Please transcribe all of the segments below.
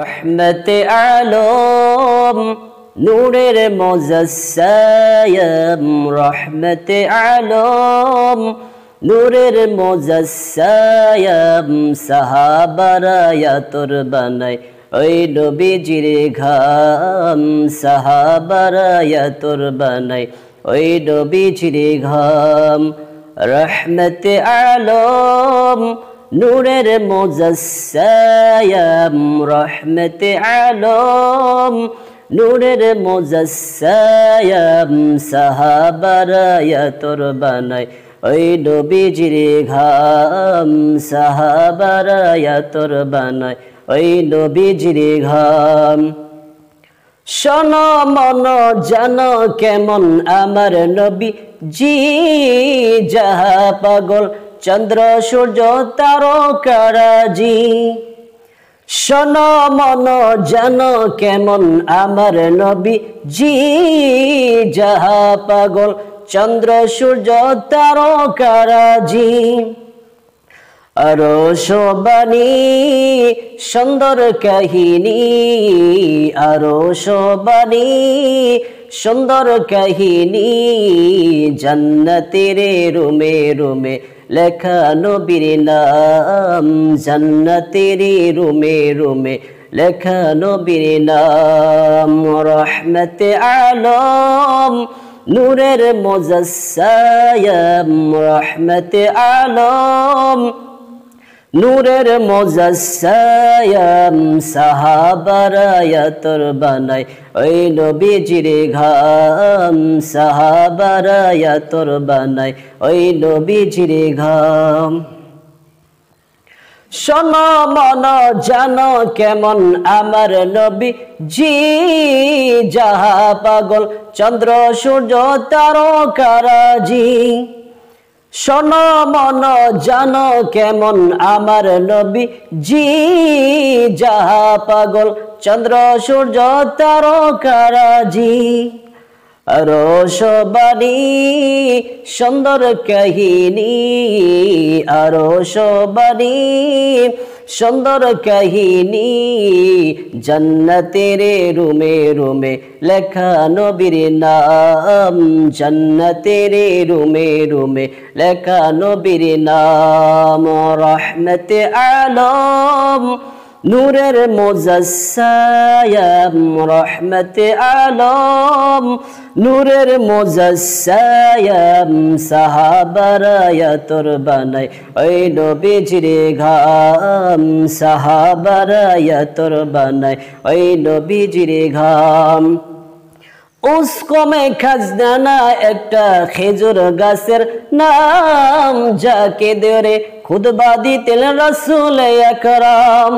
رحمت عالم নূরের মজাসায়াম রহমতে আলম নূরের মজাসায়াম সাহাবারায়াতর বানাই ওই নবীজির ঘাম সাহাবারায়াতর বানাই ওই নবীজির ঘাম রহমতে আলম নূরের মোজাসায়াম রহমতে আলম নূরের মোজাসায়াম সাহাবারায়া তোর বানাই ওই নবীজির ঘাম সাহাবারায়া তোর বানাই ওই নবীজির ঘাম শোন মন জান কেমন আমার নবী জি যাহা পাগল চন্দ্র সূর্য তারকারাজি শোন মন জান কেমন আমার নবী জি যাহা পাগল চন্দ্র সূর্য তারকারাজি আরশ বাণী সুন্দর কাহিনী আরশ বাণী সুন্দর কাহিনী জন্নতিরে রুমে রুমে লেখা নবীর নাম জান্নাতের রুমে রুমে লেখা নবীর নাম রহমতে আলম নূরের মোজাসায়াম রহমতে আলম নূরের সাহাবারায় তোর বানাই ওই জিরে ঘাম তোর বানাই ওই জিরে ঘাম শোন মন জান কেমন আমার নবী জি যাহা পাগল চন্দ্র সূর্য জি শোন মন জান কেমন আমার নবী জি যাহা পাগল চন্দ্র সূর্য তারকারাজি রোশবাণী সুন্দর কাহিনী আর রোশবাণী সুন্দর কাহিনী জন্নতের রুমে রুমে লেখা নবীর নাম জন্নতের রুমে রুমে লেখা নবীর নাম রহমতে আলম নুরের মুজাছায়াব রহমতে আলম নুরের মুজাছায়াব সাহাবায়েতুর বানাই ও নবী জিরেgham সাহাবায়েতুর বানাই ও নবী জিরেgham উসকো মে খজনা না একটা খেজুর গাছের নাম যাকে দেরে खुद বাদী তিল রসূল একরাম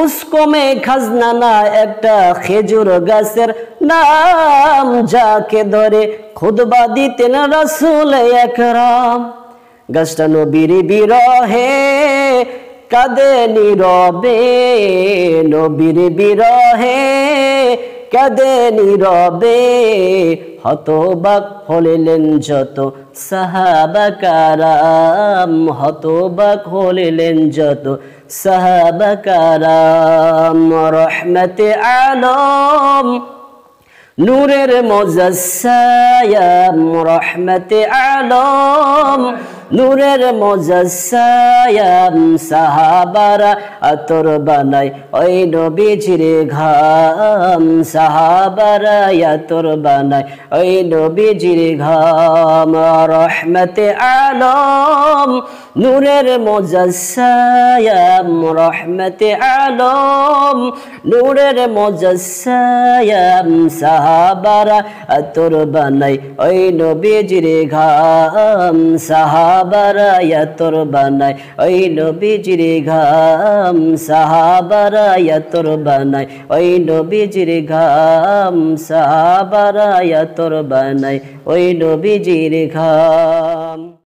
উসকমে খাজনা খাজনানা একটা খেজুর গাছের নাম যাকে ধরে খুদবা দিতেন রাসুল একরাম গাছটা নবীর বিরহে কাঁদে নীরবে নবীর বিরহে কাঁদে নীরবে হতবাক হলেন যত সাহাবাকারাম হতবাক হলেন যত সাহাবাকারাম রহমতে আলম নূরের মজাসায়াম রহমতে আলম নূরের মোজাসায়াম সাহাবারা আতর বানাই ওই নবীজির ঘাম সাহাবারা আতর বানাই ওই নবীজির ঘাম রহমতে আলম নূরের মোজাসায়াম রহমতে আলম নূরের মোজাসায়াম সাহাবারা আতর বানাই ওই নবীজির ঘাম সাহা সাহাবারায়া তোর বানাই ওই নবীজির ঘাম সাহাবারা তোর বানাই ওই নবীজির ঘাম সাহাবারায়া তোর বানাই ওই নবীজির ঘাম